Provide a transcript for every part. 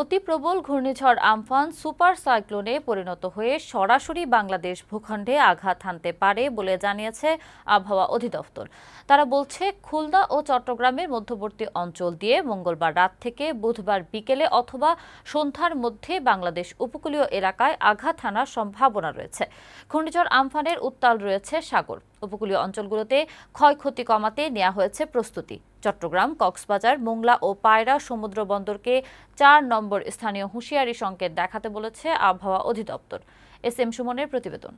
অতি প্রবল ঘূর্ণিঝড় আমফান সুপার সাইক্লোনে পরিণত হয়ে সরাসরি বাংলাদেশ ভূখণ্ডে আঘাত হানতে পারে বলে জানিয়েছে আবহাওয়া অধিদপ্তর তারা বলছে খুলনা ও চট্টগ্রামের মধ্যবর্তী অঞ্চল দিয়ে মঙ্গলবার রাত থেকে বুধবার বিকেলে অথবা সন্ধ্যার মধ্যে বাংলাদেশ উপকূলীয় এলাকায় আঘাত হানার সম্ভাবনা রয়েছে ঘূর্ণিঝড় আমফানের উত্তাল রয়েছে সাগর উপকূলীয় অঞ্চলগুলোতে ক্ষয়ক্ষতি কমাতে নেওয়া হয়েছে প্রস্তুতি চট্টগ্রাম কক্সবাজার মোংলা ও পায়রা সমুদ্র বন্দরকে চার নম্বর স্থানীয় হুঁশিয়ারি সংকেত দেখাতে বলেছে আবহাওয়া অধিদপ্তর এস এম সুমনের প্রতিবেদন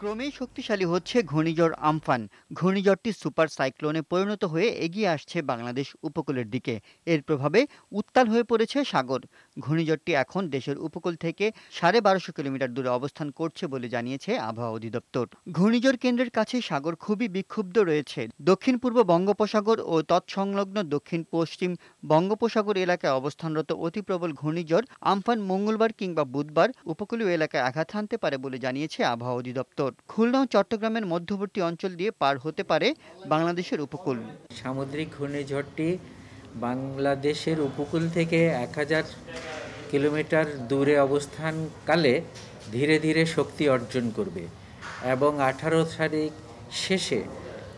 ক্রমেই শক্তিশালী হচ্ছে ঘূর্ণিঝড় আমফান ঘূর্ণিঝড়টি সুপার সাইক্লোনে পরিণত হয়ে এগিয়ে আসছে বাংলাদেশ উপকূলের দিকে এর প্রভাবে উত্তাল হয়ে পড়েছে সাগর ঘূর্ণিঝড়টি এখন দেশের উপকূল থেকে সাড়ে বারোশো কিলোমিটার দূরে অবস্থান করছে বলে জানিয়েছে আবহাওয়া অধিদপ্তর ঘূর্ণিঝড় কেন্দ্রের কাছে সাগর খুবই বিক্ষুব্ধ রয়েছে দক্ষিণ পূর্ব বঙ্গোপসাগর ও তৎসংলগ্ন দক্ষিণ পশ্চিম বঙ্গোপসাগর এলাকায় অবস্থানরত অতিপ্রবল ঘূর্ণিঝড় আমফান মঙ্গলবার কিংবা বুধবার উপকূলীয় এলাকায় আঘাত হানতে পারে বলে জানিয়েছে আবহাওয়া অধিদপ্তর বছর খুলনা চট্টগ্রামের মধ্যবর্তী অঞ্চল দিয়ে পার হতে পারে বাংলাদেশের উপকূল সামুদ্রিক ঘূর্ণিঝড়টি বাংলাদেশের উপকূল থেকে এক হাজার কিলোমিটার দূরে অবস্থানকালে ধীরে ধীরে শক্তি অর্জন করবে এবং আঠারো তারিখ শেষে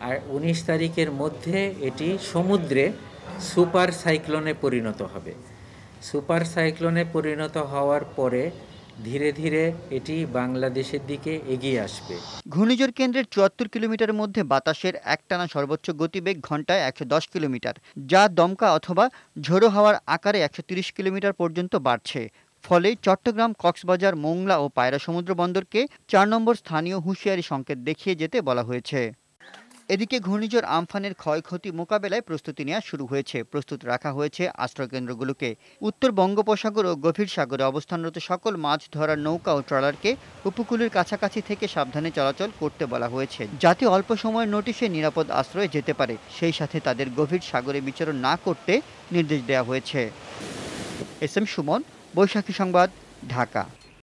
আর উনিশ তারিখের মধ্যে এটি সমুদ্রে সুপার সাইক্লোনে পরিণত হবে সুপার সাইক্লোনে পরিণত হওয়ার পরে ধীরে ধীরে এটি বাংলাদেশের দিকে এগিয়ে আসবে ঘূর্ণিঝড় কেন্দ্রের চুয়াত্তর কিলোমিটার মধ্যে বাতাসের একটানা সর্বোচ্চ গতিবেগ ঘন্টায় একশো দশ কিলোমিটার যা দমকা অথবা ঝোড়ো হাওয়ার আকারে একশো তিরিশ কিলোমিটার পর্যন্ত বাড়ছে ফলে চট্টগ্রাম কক্সবাজার মোংলা ও পায়রা সমুদ্র বন্দরকে চার নম্বর স্থানীয় হুঁশিয়ারি সংকেত দেখিয়ে যেতে বলা হয়েছে এদিকে ঘূর্ণিঝড় আমফানের ক্ষয়ক্ষতি মোকাবেলায় প্রস্তুতি নেওয়া শুরু হয়েছে প্রস্তুত রাখা হয়েছে আশ্রয়কেন্দ্রগুলোকে উত্তর বঙ্গোপসাগর ও গভীর সাগরে অবস্থানরত সকল মাছ ধরার নৌকা ও ট্রলারকে উপকূলের কাছাকাছি থেকে সাবধানে চলাচল করতে বলা হয়েছে যাতে অল্প সময়ের নোটিশে নিরাপদ আশ্রয়ে যেতে পারে সেই সাথে তাদের গভীর সাগরে বিচরণ না করতে নির্দেশ দেওয়া হয়েছে এস এম সুমন বৈশাখী সংবাদ ঢাকা